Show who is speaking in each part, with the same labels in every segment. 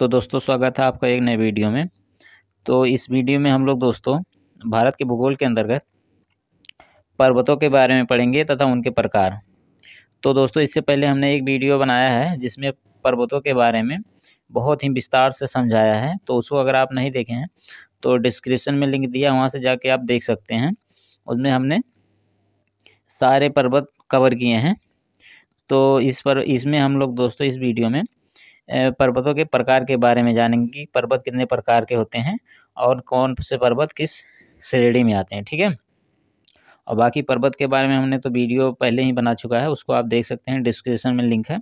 Speaker 1: तो दोस्तों स्वागत है आपका एक नए वीडियो में तो इस वीडियो में हम लोग दोस्तों भारत के भूगोल के अंतर्गत पर्वतों के बारे में पढ़ेंगे तथा उनके प्रकार तो दोस्तों इससे पहले हमने एक वीडियो बनाया है जिसमें पर्वतों के बारे में बहुत ही विस्तार से समझाया है तो उसको अगर आप नहीं देखे हैं तो डिस्क्रिप्शन में लिंक दिया वहाँ से जाके आप देख सकते हैं उसमें हमने सारे पर्वत कवर किए हैं तो इस पर इसमें हम लोग दोस्तों इस वीडियो में पर्वतों के प्रकार के बारे में जानेंगे कि पर्वत कितने प्रकार के होते हैं और कौन से पर्वत किस श्रेणी में आते हैं ठीक है और बाकी पर्वत के बारे में हमने तो वीडियो पहले ही बना चुका है उसको आप देख सकते हैं डिस्क्रिप्शन में लिंक है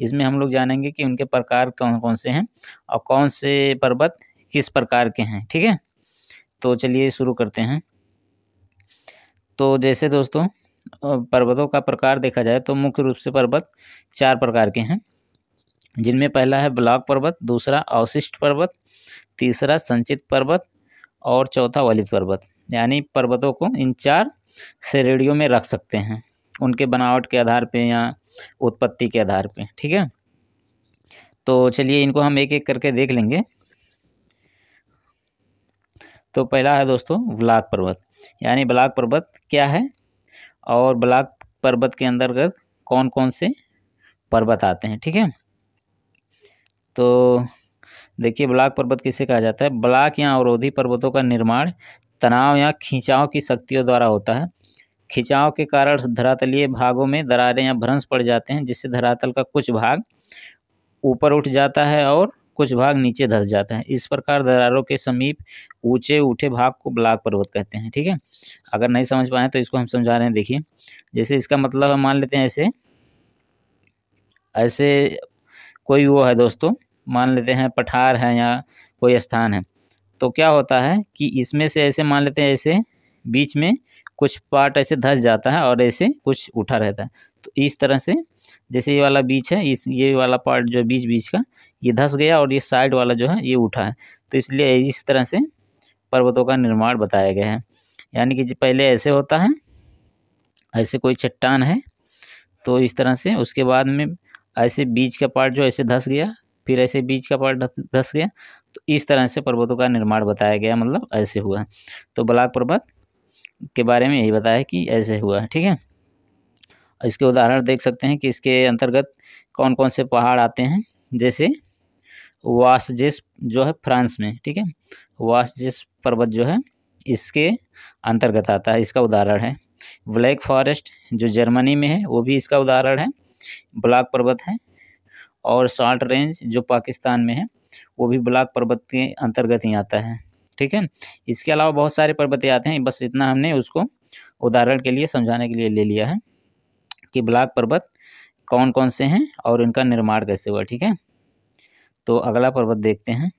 Speaker 1: इसमें हम लोग जानेंगे कि उनके प्रकार कौन कौन से हैं और कौन से पर्वत किस प्रकार के हैं ठीक है तो चलिए शुरू करते हैं तो जैसे दोस्तों पर्वतों का प्रकार देखा जाए तो मुख्य रूप से पर्वत चार प्रकार के हैं जिनमें पहला है ब्लॉक पर्वत दूसरा अवशिष्ट पर्वत तीसरा संचित पर्वत और चौथा वलित पर्वत यानी पर्वतों को इन चार श्रेणियों में रख सकते हैं उनके बनावट के आधार पे या उत्पत्ति के आधार पे ठीक है तो चलिए इनको हम एक एक करके देख लेंगे तो पहला है दोस्तों ब्लाक पर्वत यानी ब्लाक पर्वत क्या है और ब्लाक पर्वत के अंतर्गत कौन कौन से पर्वत आते हैं ठीक है तो देखिए ब्लाक पर्वत किसे कहा जाता है ब्लाक या अवरोधी पर्वतों का निर्माण तनाव या खिंचाव की शक्तियों द्वारा होता है खिंचाव के कारण धरातलीय भागों में दरारें या भ्रंश पड़ जाते हैं जिससे धरातल का कुछ भाग ऊपर उठ जाता है और कुछ भाग नीचे धस जाता है इस प्रकार दरारों के समीप ऊंचे उठे भाग को ब्लाक पर्वत कहते हैं ठीक है अगर नहीं समझ पाए तो इसको हम समझा रहे हैं देखिए जैसे इसका मतलब हम मान लेते हैं ऐसे ऐसे कोई वो है दोस्तों मान लेते हैं पठार है या कोई स्थान है तो क्या होता है कि इसमें से ऐसे मान लेते हैं ऐसे बीच में कुछ पार्ट ऐसे धस जाता है और ऐसे कुछ उठा रहता है तो इस तरह से जैसे ये वाला बीच है इस ये वाला पार्ट जो बीच बीच का ये धस गया और ये साइड वाला जो है ये उठा है तो इसलिए इस तरह से पर्वतों का निर्माण बताया गया है यानी कि पहले ऐसे होता है ऐसे कोई चट्टान है तो इस तरह से उसके बाद में ऐसे बीज का पार्ट जो ऐसे धस गया फिर ऐसे बीज का पार्ट धस गया तो इस तरह से पर्वतों का निर्माण बताया गया मतलब ऐसे हुआ तो ब्लाक पर्वत के बारे में यही बताया कि ऐसे हुआ है ठीक है इसके उदाहरण देख सकते हैं कि इसके अंतर्गत कौन कौन से पहाड़ आते हैं जैसे वासजेस जो है फ्रांस में ठीक है वासजेस पर्वत जो है इसके अंतर्गत आता है इसका उदाहरण है ब्लैक फॉरेस्ट जो जर्मनी में है वो भी इसका उदाहरण है ब्लाक पर्वत हैं और साल्ट रेंज जो पाकिस्तान में है वो भी ब्लाक पर्वत के अंतर्गत ही आता है ठीक है इसके अलावा बहुत सारे पर्वत आते हैं बस इतना हमने उसको उदाहरण के लिए समझाने के लिए ले लिया है कि ब्लाक पर्वत कौन कौन से हैं और इनका निर्माण कैसे हुआ ठीक है तो अगला पर्वत देखते हैं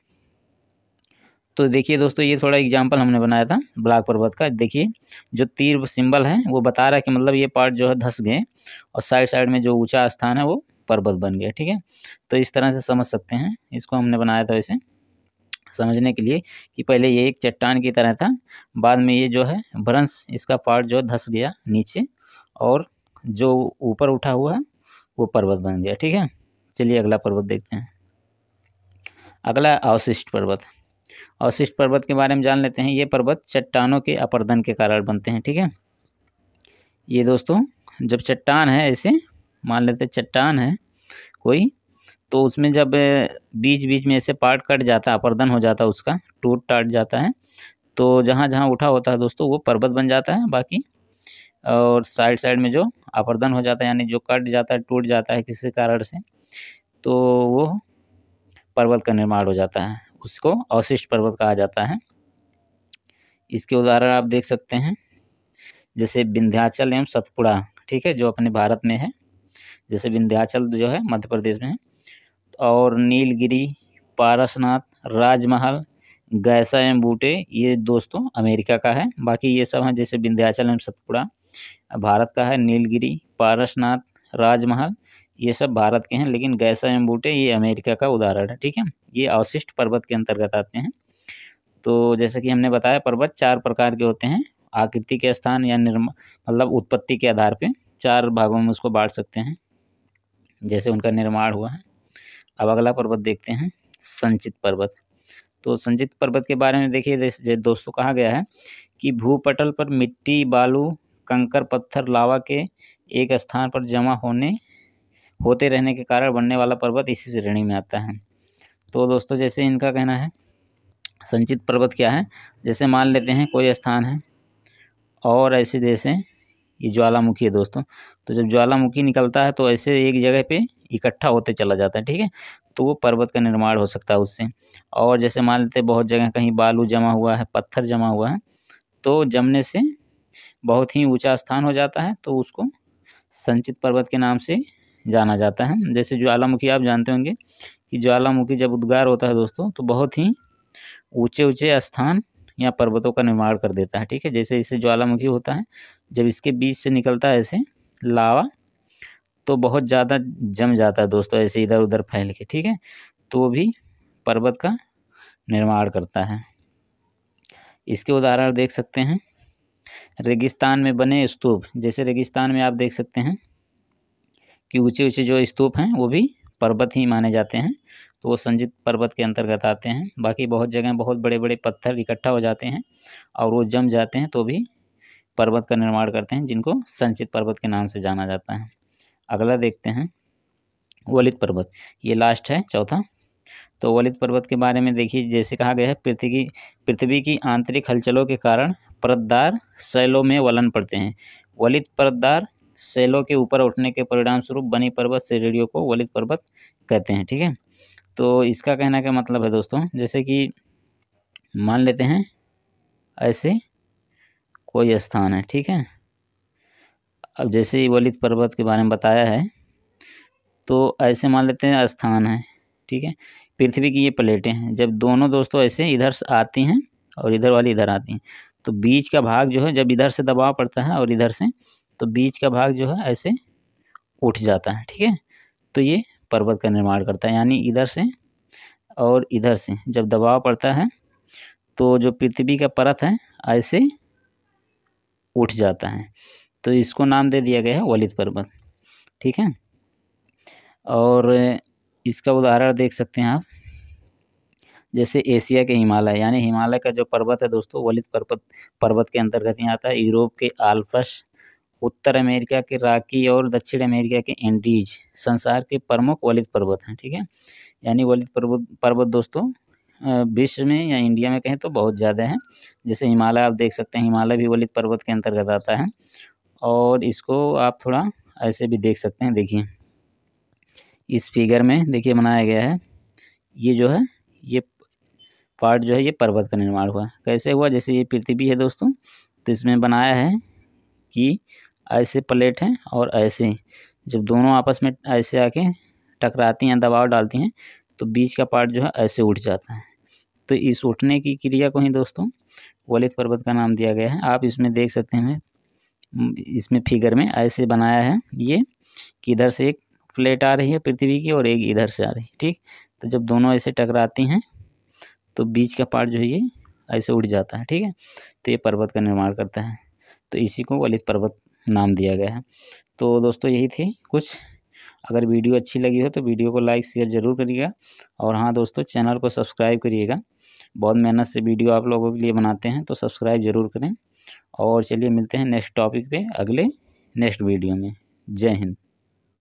Speaker 1: तो देखिए दोस्तों ये थोड़ा एग्जाम्पल हमने बनाया था ब्लाक पर्वत का देखिए जो तीर सिंबल है वो बता रहा है कि मतलब ये पार्ट जो है धस गए और साइड साइड में जो ऊँचा स्थान है वो पर्वत बन गया ठीक है तो इस तरह से समझ सकते हैं इसको हमने बनाया था वैसे समझने के लिए कि पहले ये एक चट्टान की तरह था बाद में ये जो है भ्रंश इसका पार्ट जो धस गया नीचे और जो ऊपर उठा हुआ है वो पर्वत बन गया ठीक है चलिए अगला पर्वत देखते हैं अगला अवशिष्ट पर्वत अवशिष्ट पर्वत के बारे में जान लेते हैं ये पर्वत चट्टानों के अपर्दन के कारण बनते हैं ठीक है ये दोस्तों जब चट्टान है ऐसे मान लेते चट्टान है कोई तो उसमें जब बीच बीच में ऐसे पार्ट कट जाता है अपर्दन हो जाता है उसका टूट टाट जाता है तो जहाँ जहाँ उठा होता है दोस्तों वो पर्वत बन जाता है बाकी और साइड साइड में जो अपर्दन हो जाता है यानी जो कट जाता है टूट जाता है किसी कारण से तो वो पर्वत का निर्माण हो जाता है उसको अवशिष्ट पर्वत कहा जाता है इसके उदाहरण आप देख सकते हैं जैसे विंध्याचल एवं सतपुड़ा ठीक है जो अपने भारत में है जैसे विंध्याचल जो है मध्य प्रदेश में है और नीलगिरी पारसनाथ राजमहल गैसा एवं बूटे ये दोस्तों अमेरिका का है बाकी ये सब हैं जैसे विंध्याचल एवं सतपुड़ा भारत का है नीलगिरी पारसनाथ राजमहल ये सब भारत के हैं लेकिन गैसा एम बूटे ये अमेरिका का उदाहरण है ठीक है ये अवशिष्ट पर्वत के अंतर्गत आते हैं तो जैसे कि हमने बताया पर्वत चार प्रकार के होते हैं आकृति के स्थान या निर्मा मतलब उत्पत्ति के आधार पर चार भागों में उसको बांट सकते हैं जैसे उनका निर्माण हुआ है अब अगला पर्वत देखते हैं संचित पर्वत तो संचित पर्वत के बारे में देखिए दोस्तों कहा गया है कि भूपटल पर मिट्टी बालू कंकर पत्थर लावा के एक स्थान पर जमा होने होते रहने के कारण बनने वाला पर्वत इसी श्रेणी में आता है तो दोस्तों जैसे इनका कहना है संचित पर्वत क्या है जैसे मान लेते हैं कोई स्थान है और ऐसे जैसे ये ज्वालामुखी है दोस्तों तो जब ज्वालामुखी निकलता है तो ऐसे एक जगह पे इकट्ठा होते चला जाता है ठीक है तो वो पर्वत का निर्माण हो सकता है उससे और जैसे मान लेते हैं बहुत जगह कहीं बालू जमा हुआ है पत्थर जमा हुआ है तो जमने से बहुत ही ऊंचा स्थान हो जाता है तो उसको संचित पर्वत के नाम से जाना जाता है जैसे ज्वालामुखी आप जानते होंगे कि ज्वालामुखी जब उद्गार होता है दोस्तों तो बहुत ही ऊंचे ऊंचे स्थान या पर्वतों का निर्माण कर देता है ठीक है जैसे इसे ज्वालामुखी होता है जब इसके बीच से निकलता है ऐसे लावा तो बहुत ज़्यादा जम जाता है दोस्तों ऐसे इधर उधर फैल के ठीक है तो भी पर्वत का निर्माण करता है इसके उदाहरण देख सकते हैं रेगिस्तान में बने स्तूप जैसे रेगिस्तान में आप देख सकते हैं कि ऊँचे ऊँचे जो स्तूप हैं वो भी पर्वत ही माने जाते हैं तो वो संजित पर्वत के अंतर्गत आते हैं बाकी बहुत जगह बहुत बड़े बड़े पत्थर इकट्ठा हो जाते हैं और वो जम जाते हैं तो भी पर्वत का निर्माण करते हैं जिनको संचित पर्वत के नाम से जाना जाता है अगला देखते हैं वलित पर्वत ये लास्ट है चौथा तो वलित पर्वत के बारे में देखिए जैसे कहा गया है पृथ्वी पृथ्वी की आंतरिक हलचलों के कारण परतदार शैलों में वलन पड़ते हैं वलित परतदार सेलों के ऊपर उठने के परिणाम स्वरूप बनी पर्वत से रेडियो को वलित पर्वत कहते हैं ठीक है तो इसका कहना का मतलब है दोस्तों जैसे कि मान लेते हैं ऐसे कोई स्थान है ठीक है अब जैसे वलित पर्वत के बारे में बताया है तो ऐसे मान लेते हैं स्थान है ठीक है पृथ्वी की ये प्लेटें हैं जब दोनों दोस्तों ऐसे इधर से आती हैं और इधर वाली इधर आती हैं तो बीच का भाग जो है जब इधर से दबाव पड़ता है और इधर से तो बीच का भाग जो है ऐसे उठ जाता है ठीक है तो ये पर्वत का निर्माण करता है यानी इधर से और इधर से जब दबाव पड़ता है तो जो पृथ्वी का परत है ऐसे उठ जाता है तो इसको नाम दे दिया गया है वलित पर्वत ठीक है और इसका उदाहरण देख सकते हैं आप जैसे एशिया के हिमालय यानी हिमालय का जो पर्वत है दोस्तों वलित पर्वत पर्वत के अंतर्गत यहाँ आता है यूरोप के आल्पस उत्तर अमेरिका के राकी और दक्षिण अमेरिका के एंडीज संसार के प्रमुख वलित पर्वत हैं ठीक है यानी वलित पर्वत पर्वत दोस्तों विश्व में या इंडिया में कहें तो बहुत ज़्यादा है जैसे हिमालय आप देख सकते हैं हिमालय भी वलित पर्वत के अंतर्गत आता है और इसको आप थोड़ा ऐसे भी देख सकते हैं देखिए इस फिगर में देखिए बनाया गया है ये जो है ये पार्ट जो है ये पर्वत का निर्माण हुआ कैसे हुआ जैसे ये पृथ्वी है दोस्तों तो इसमें बनाया है कि ऐसे प्लेट हैं और ऐसे जब दोनों आपस में ऐसे आके टकराती हैं दबाव डालती हैं तो बीच का पार्ट जो है ऐसे उठ जाता है तो इस उठने की क्रिया को ही दोस्तों वलित पर्वत का नाम दिया गया है आप इसमें देख सकते हैं इसमें फिगर में ऐसे बनाया है ये कि इधर से एक प्लेट आ रही है पृथ्वी की और एक इधर से आ रही है ठीक तो जब दोनों ऐसे टकराती हैं तो बीच का पार्ट जो है ये ऐसे उठ जाता है ठीक है तो ये पर्वत का निर्माण करता है तो इसी को वलित पर्वत नाम दिया गया है तो दोस्तों यही थी कुछ अगर वीडियो अच्छी लगी हो तो वीडियो को लाइक शेयर ज़रूर करिएगा और हाँ दोस्तों चैनल को सब्सक्राइब करिएगा बहुत मेहनत से वीडियो आप लोगों के लिए बनाते हैं तो सब्सक्राइब ज़रूर करें और चलिए मिलते हैं नेक्स्ट टॉपिक पे अगले नेक्स्ट वीडियो में जय हिंद